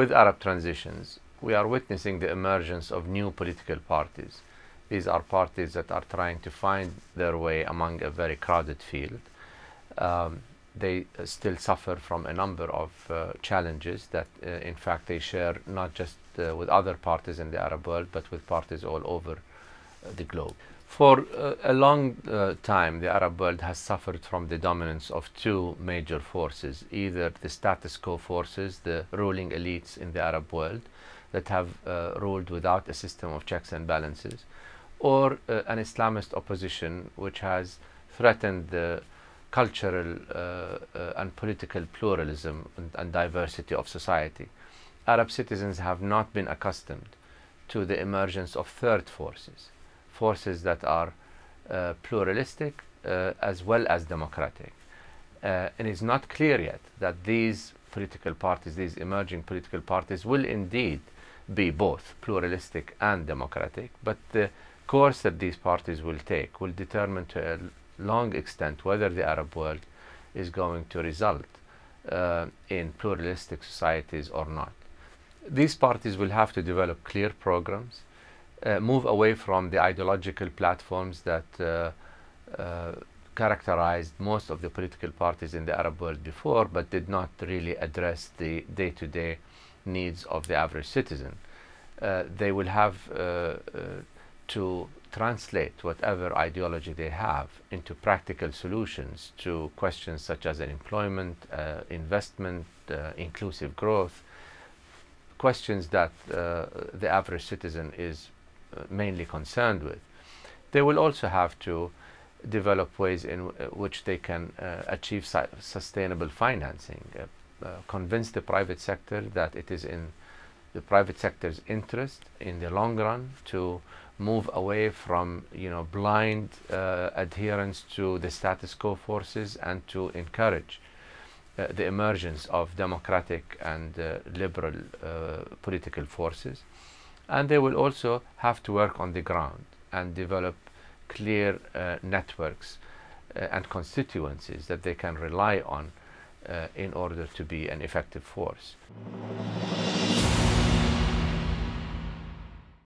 With Arab transitions, we are witnessing the emergence of new political parties. These are parties that are trying to find their way among a very crowded field. Um, they still suffer from a number of uh, challenges that, uh, in fact, they share not just uh, with other parties in the Arab world, but with parties all over uh, the globe. For uh, a long uh, time, the Arab world has suffered from the dominance of two major forces either the status quo forces, the ruling elites in the Arab world that have uh, ruled without a system of checks and balances, or uh, an Islamist opposition which has threatened the cultural uh, uh, and political pluralism and, and diversity of society. Arab citizens have not been accustomed to the emergence of third forces forces that are uh, pluralistic uh, as well as democratic. Uh, and it's not clear yet that these political parties, these emerging political parties, will indeed be both pluralistic and democratic, but the course that these parties will take will determine to a long extent whether the Arab world is going to result uh, in pluralistic societies or not. These parties will have to develop clear programs uh, move away from the ideological platforms that uh, uh, characterized most of the political parties in the Arab world before, but did not really address the day to day needs of the average citizen. Uh, they will have uh, uh, to translate whatever ideology they have into practical solutions to questions such as employment, investment, inclusive growth, questions that the average citizen is uh, mainly concerned with, they will also have to develop ways in uh, which they can uh, achieve si sustainable financing, convince the private sector that it is in the private sector's interest in the long run to move away from you know blind uh, adherence to the status quo forces and to encourage uh, the emergence of democratic and uh, liberal political forces and they will also have to work on the ground and develop clear uh, networks uh, and constituencies that they can rely on uh, in order to be an effective force.